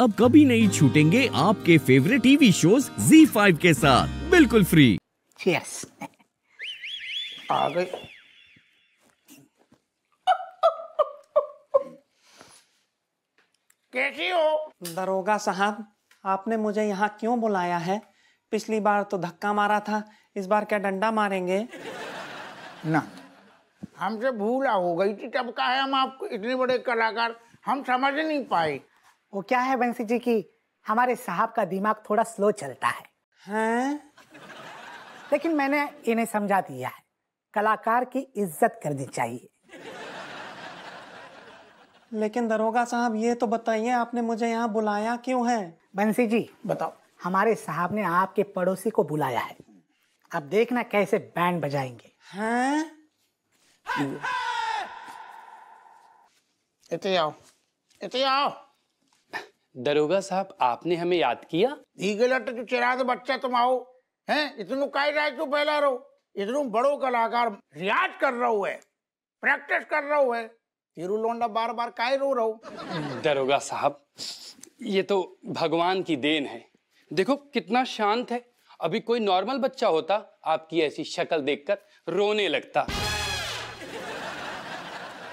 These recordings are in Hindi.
अब कभी नहीं छूटेंगे आपके फेवरेट टीवी शोज Z5 के साथ बिल्कुल फ्री yes. आ गए कैसी हो दरोगा साहब आपने मुझे यहाँ क्यों बुलाया है पिछली बार तो धक्का मारा था इस बार क्या डंडा मारेंगे ना हमसे भूला हो गई थी तब का है हम आपको इतने बड़े कलाकार हम समझ नहीं पाए वो क्या है बंसी जी की हमारे साहब का दिमाग थोड़ा स्लो चलता है हैं? लेकिन मैंने इन्हें समझा दिया है कलाकार की इज्जत करनी चाहिए लेकिन दरोगा साहब ये तो बताइए आपने मुझे यहाँ बुलाया क्यों है बंसी जी बताओ हमारे साहब ने आपके पड़ोसी को बुलाया है अब देखना कैसे बैंड बजाएंगे हैं? इतने आओ इतने आओ दरोगा साहब आपने हमें याद किया ई तो चिराग बच्चा तुम आओ हैं इतनो काय राय तू पहला रहो इतनो बड़ो कलाकार रियाज कर रहो है प्रैक्टिस कर रहो है तिरु लोंडा बार बार काय रो रहो दरोगा साहब ये तो भगवान की देन है देखो कितना शांत है अभी कोई नॉर्मल बच्चा होता आपकी ऐसी शक्ल देखकर रोने लगता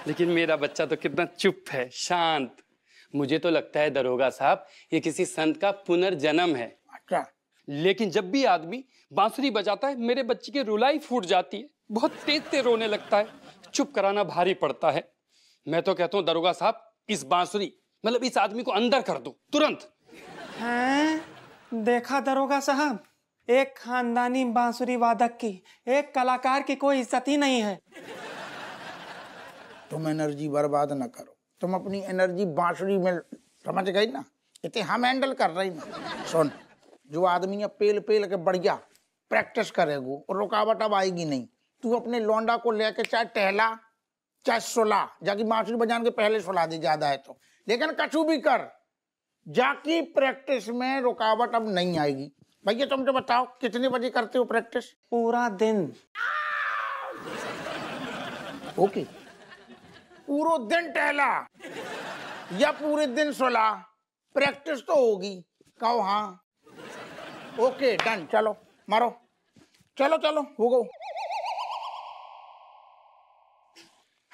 लेकिन मेरा बच्चा तो कितना चुप है शांत मुझे तो लगता है दरोगा साहब ये किसी संत का पुनर्जन्म है अच्छा लेकिन जब भी आदमी बांसुरी बजाता है मेरे बच्चे की रुलाई फूट जाती है बहुत तेज तेज रोने लगता है चुप कराना भारी पड़ता है मैं तो कहता हूँ दरोगा साहब इस बांसुरी मतलब इस आदमी को अंदर कर दो तुरंत हैं देखा दरोगा साहब एक खानदानी बांसुरी वादक की एक कलाकार की कोई इज्जत ही नहीं है तुम एनर्जी बर्बाद न करो तुम अपनी एनर्जी बांसुरी में समझ गई ना इतने हम हैंडल कर रहे हैं सुन जो आदमी पेल पेल के बढ़िया प्रैक्टिस करेगो और रुकावट अब आएगी नहीं तू अपने लौंडा को लेके चाहे टहला चाहे सुला जाकि बांसुरी बजान के पहले सुला दे ज्यादा है तो लेकिन कछु भी कर जाकि प्रैक्टिस में रुकावट अब नहीं आएगी भैया तुम तो बताओ कितने बजे करते हो प्रैक्टिस पूरा दिन ओके okay. पूरा दिन टहला या पूरे दिन सोला प्रैक्टिस तो होगी कहो हाँ ओके डन चलो मारो चलो चलो हो गो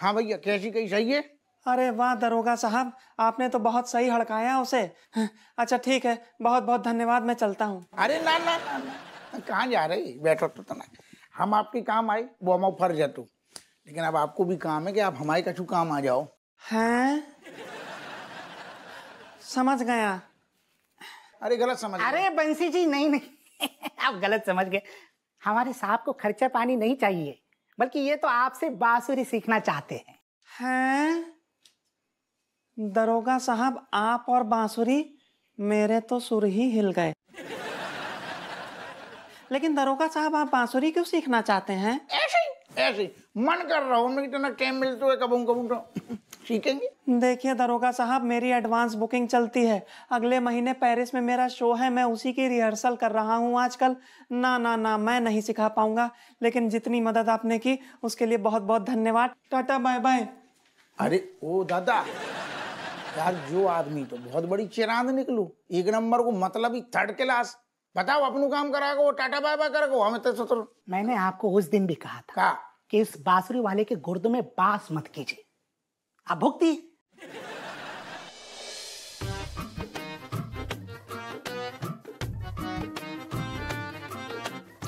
हाँ भैया कैसी कही सही है अरे वाह दरोगा साहब आपने तो बहुत सही हड़काया उसे अच्छा ठीक है बहुत बहुत धन्यवाद मैं चलता हूँ अरे ना ना ना, ना। कहाँ जा रही बैठो तो तना तो हम आपके काम आए वो हम फर्ज है तू लेकिन अब आपको भी काम है कि आप हमारे कछु काम आ जाओ हैं समझ गया अरे गलत समझ अरे बंसी जी नहीं नहीं आप गलत समझ गए हमारे साहब को खर्चा पानी नहीं चाहिए बल्कि ये तो आपसे बांसुरी सीखना चाहते हैं हैं दरोगा साहब आप और बांसुरी मेरे तो सुर ही हिल गए लेकिन दरोगा साहब आप बांसुरी क्यों सीखना चाहते हैं ऐसे मन कर रहा हूँ इतना टाइम मिलते हुए कबूँ कबूँ सीखेंगे देखिए दरोगा साहब मेरी एडवांस बुकिंग चलती है अगले महीने पेरिस में मेरा शो है मैं उसी की रिहर्सल कर रहा हूँ आजकल ना ना ना मैं नहीं सिखा पाऊंगा लेकिन जितनी मदद आपने की उसके लिए बहुत बहुत धन्यवाद टाटा बाय बाय अरे ओ दादा यार जो आदमी तो बहुत बड़ी चिरांद निकलू एक नंबर को मतलब ही थर्ड क्लास बताओ अपनो काम कराएगा वो टाटा बाय बाय करेगा हमें तो मैंने आपको उस दिन भी कहा था कहा कि इस बांसुरी वाले के गुर्द में बांस मत कीजिए आप भुगती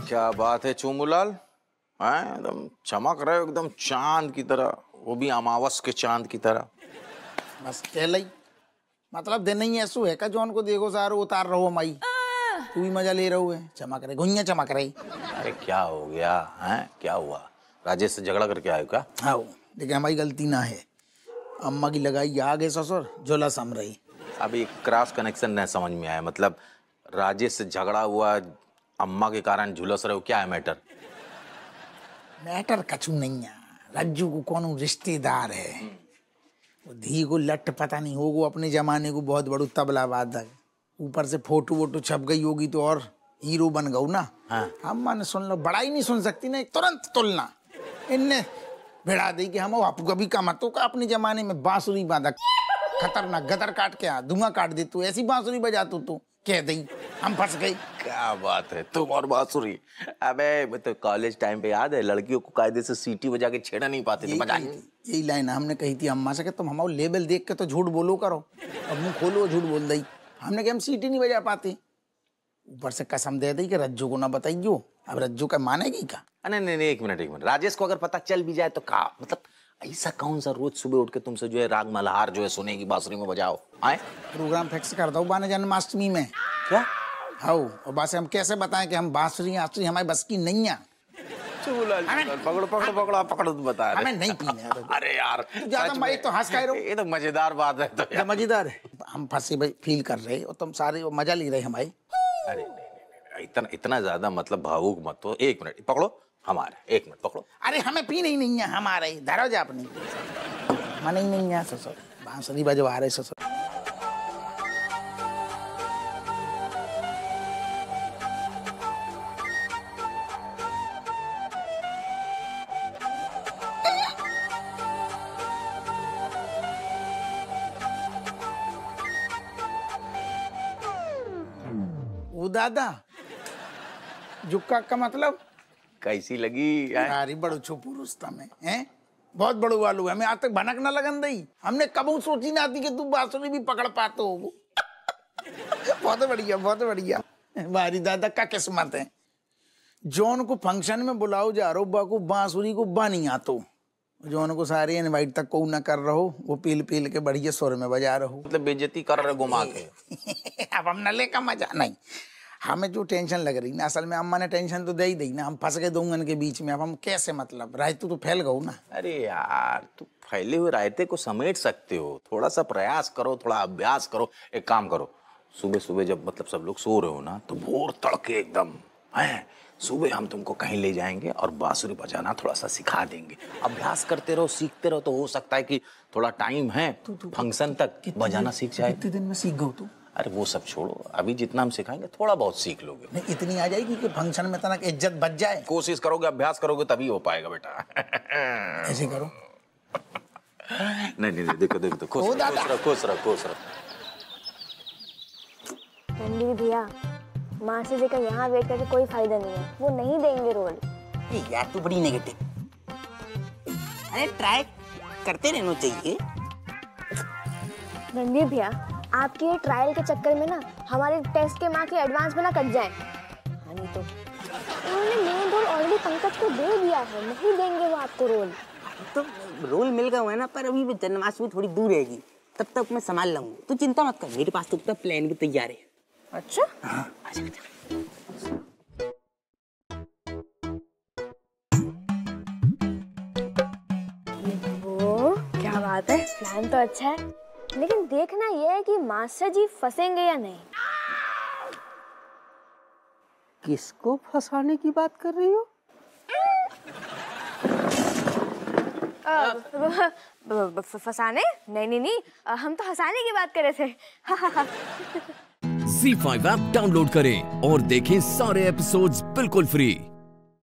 क्या बात है चूमूलाल एकदम चमक रहे हो एकदम चांद की तरह वो भी अमावस के चांद की तरह बस कहलाई मतलब दिन नहीं ऐसू है का जोन को देखो सारो उतार रहो माई तू ही मजा ले रहो है चमक रहे घुइया चमक रही अरे क्या हो गया है क्या हुआ राजेश से झगड़ा करके आयो क्या हाँ लेकिन हमारी गलती ना है अम्मा की लगाई आगे ससुर झोला सम रही अब क्रॉस कनेक्शन नहीं समझ में आया मतलब राजेश से झगड़ा हुआ अम्मा के कारण झुलस रहे हो क्या है मैटर मैटर कछु नहीं है रज्जू को कौन रिश्तेदार है धी को लट पता नहीं होगो अपने जमाने को बहुत बड़ू तबला वादक ऊपर से फोटो वोटो छप गई होगी तो और हीरो बन गऊ ना हाँ। अम्मा ने सुन लो बड़ा ही नहीं सुन सकती ना तुरंत तुलना इनने भिड़ा दी कि हम आप कभी का मतों का अपने जमाने में बांसुरी बांधा खतरनाक गदर काट के आ धुआं काट दे तू ऐसी बांसुरी बजा तू तू कह दी हम फंस गए क्या बात है तुम और बांसुरी अबे मैं तो कॉलेज टाइम पे याद है लड़कियों को कायदे से सीटी बजा के छेड़ा नहीं पाते थे बजाई थी यही लाइन हमने कही थी अम्मा से कि तुम हमारा लेबल देख के तो झूठ बोलो करो अब मुंह खोलो झूठ बोल दई हमने कहा हम सीटी नहीं बजा पाते ऊपर से कसम दे दी कि रज्जू को ना बताइयो अब रज्जू का मानेगी क्या नहीं नहीं नहीं एक मिनट एक मिनट राजेश को अगर पता चल भी जाए तो का मतलब ऐसा कौन सा रोज सुबह उठ के तुमसे जो है राग मल्हार जो है सुने की बांसुरी में बजाओ आए प्रोग्राम फिक्स कर दो बाने जन्माष्टमी में क्या हाउ और बस हम कैसे बताएं कि हम बांसुरी आसुरी हमारी बस की नहीं है पकड़ो पकड़ो पकड़ो पकड़ो तू तो बता रहे नहीं पीना अरे यार ज्यादा मैं तो हंस का ये तो मजेदार बात है तो मजेदार है हम फंसे फील कर रहे और तुम सारे मजा ले रहे हमारी अरे इतना इतना ज्यादा मतलब भावुक मत हो एक मिनट पकड़ो हमारे एक मिनट पकड़ो अरे हमें पी नहीं नहीं है हमारा ही धरो जा अपनी मन ही नहीं है ससुर बांसुरी बजवा रहे ससुर दादा झुक्का का मतलब कैसी लगी यार बड़ो छो पुरुष तमे हैं बहुत बड़ो वालू है हमें आज तक भनक ना लगन दई हमने कबू सोची ना आती कि तू बांसुरी भी पकड़ पाते हो बहुत बढ़िया बहुत बढ़िया भारी दादा का किस्मत है जोन को फंक्शन में बुलाओ जा रो बा को बांसुरी को बा नहीं आतो जोन को सारे इनवाइट तक को ना कर रहो वो पील पील के बढ़िया स्वर में बजा रहो मतलब बेजती कर रहे घुमा के अब हम न लेकर मजा नहीं हमें जो टेंशन लग रही ना असल में अम्मा ने टेंशन तो दे ही दी ना हम फंस गए दोंगन के बीच में अब हम कैसे मतलब रायतू तो फैल गो ना अरे यार तू फैले हुए रायते को समेट सकते हो थोड़ा सा प्रयास करो थोड़ा अभ्यास करो एक काम करो सुबह सुबह जब मतलब सब लोग सो रहे हो ना तो भोर तड़के एकदम है सुबह हम तुमको कहीं ले जाएंगे और बांसुरी बजाना थोड़ा सा सिखा देंगे अभ्यास करते रहो सीखते रहो तो हो सकता है कि थोड़ा टाइम है फंक्शन तक बजाना सीख जाए कितने दिन में सीख गए तू अरे वो सब छोड़ो अभी जितना हम सिखाएंगे थोड़ा बहुत सीख लोगे नहीं इतनी आ जाएगी कि फंक्शन में तनक इज्जत बच जाए कोशिश करोगे अभ्यास करोगे तभी हो पाएगा बेटा ऐसे करो नहीं नहीं देखो देखो खुश रहो खुश रहो खुश रहो खुश रहो नंदी भैया मासी जी का यहाँ वेट करके कोई फायदा नहीं है वो नहीं देंगे रोल यार तू बड़ी नेगेटिव अरे ट्राई करते रहना चाहिए रणवीर भैया आपके ये ट्रायल के चक्कर में ना हमारे टेस्ट के माँ के एडवांस में ना कट जाए हाँ तो उन्होंने मेन रोल ऑलरेडी पंकज को दे दिया है नहीं देंगे वो आपको रोल तो रोल मिल गया हुआ है ना पर अभी जन्माष्टमी थोड़ी दूर रहेगी तब तक मैं संभाल लूंगी तू चिंता मत कर मेरे पास तो पूरा प्लान भी तैयार है अच्छा हाँ, वो, क्या बात है प्लान तो अच्छा है लेकिन देखना यह है कि मास्टर जी फंसेंगे या नहीं किसको फंसाने की बात कर रही हो फसाने नहीं नहीं नहीं हम तो हंसाने की बात कर रहे थे जी फाइव ऐप डाउनलोड करें और देखें सारे एपिसोड्स बिल्कुल फ्री